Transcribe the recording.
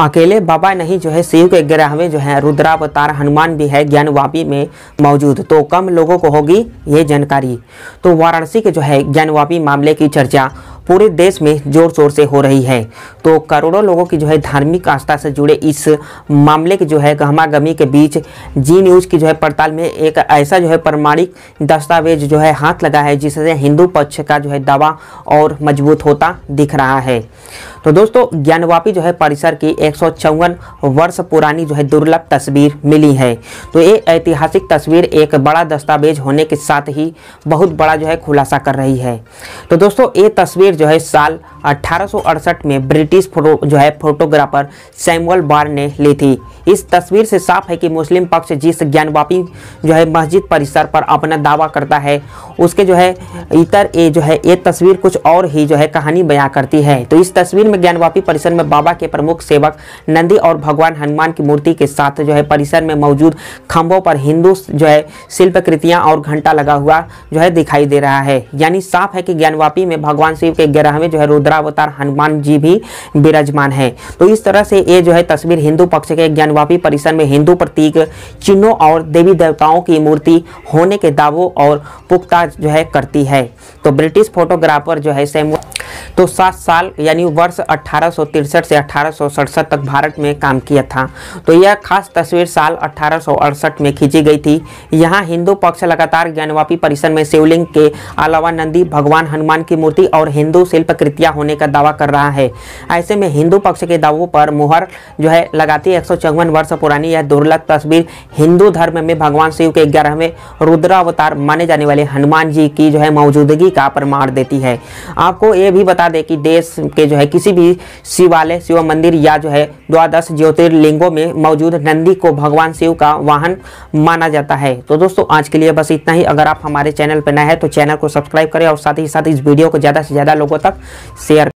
अकेले बाबा नहीं जो है शिव के ग्रह में जो है रुद्रावतार हनुमान भी है ज्ञानवापी में मौजूद तो कम लोगों को होगी ये जानकारी तो वाराणसी के जो है ज्ञानवापी मामले की चर्चा पूरे देश में जोर शोर से हो रही है तो करोड़ों लोगों की जो है धार्मिक आस्था से जुड़े इस मामले की जो है गहमागमी के बीच जी न्यूज़ की जो है पड़ताल में एक ऐसा जो है प्रमाणिक दस्तावेज जो है हाथ लगा है जिससे हिंदू पक्ष का जो है दावा और मजबूत होता दिख रहा है तो दोस्तों ज्ञानवापी जो है परिसर की एक वर्ष पुरानी जो है दुर्लभ तस्वीर मिली है तो ये ऐतिहासिक तस्वीर एक बड़ा दस्तावेज होने के साथ ही बहुत बड़ा जो है खुलासा कर रही है तो दोस्तों ये तस्वीर जो है साल अठारह में ब्रिटिश फोटो जो है फोटोग्राफर सैमुअल बार ने ली थी इस तस्वीर से साफ है कि मुस्लिम पक्ष जिस ज्ञानवापी जो है मस्जिद परिसर पर अपना दावा करता है उसके जो है इतर ये जो है ये तस्वीर कुछ और ही जो है कहानी बयां करती है तो इस तस्वीर में ब्रह्म ज्ञानवापी परिसर में बाबा के प्रमुख सेवक नंदी और भगवान हनुमान की मूर्ति के साथ जो है परिसर में मौजूद खंभों पर हिंदू जो है शिल्प कृतियां और घंटा लगा हुआ जो है दिखाई दे रहा है यानी साफ है कि ज्ञानवापी में भगवान शिव के ग्रहवें जो है रुद्रावतार हनुमान जी भी विराजमान है तो इस तरह से ये जो है तस्वीर हिंदू पक्ष के ज्ञानवापी परिसर में हिंदू प्रतीक चिन्हों और देवी देवताओं की मूर्ति होने के दावों और पुख्ता जो है करती है तो ब्रिटिश फोटोग्राफर जो है सैमुअल तो सात साल यानी वर्ष अठारह से अठारह तक भारत में काम किया था तो यह खास तस्वीर साल अठारह में खींची गई थी यहाँ हिंदू पक्ष लगातार ज्ञानवापी परिसर में शिवलिंग के अलावा नंदी भगवान हनुमान की मूर्ति और हिंदू शिल्प होने का दावा कर रहा है ऐसे में हिंदू पक्ष के दावों पर मुहर जो है लगाती एक वर्ष पुरानी यह दुर्लभ तस्वीर हिंदू धर्म में भगवान शिव के ग्यारहवें रुद्रावतार माने जाने वाले हनुमान जी की जो है मौजूदगी का प्रमाण देती है आपको ये भी बता बता दें कि देश के जो है किसी भी शिवालय शिव मंदिर या जो है द्वादश ज्योतिर्लिंगों में मौजूद नंदी को भगवान शिव का वाहन माना जाता है तो दोस्तों आज के लिए बस इतना ही अगर आप हमारे चैनल पर नए हैं तो चैनल को सब्सक्राइब करें और साथ ही साथ इस वीडियो को ज़्यादा से ज़्यादा लोगों तक शेयर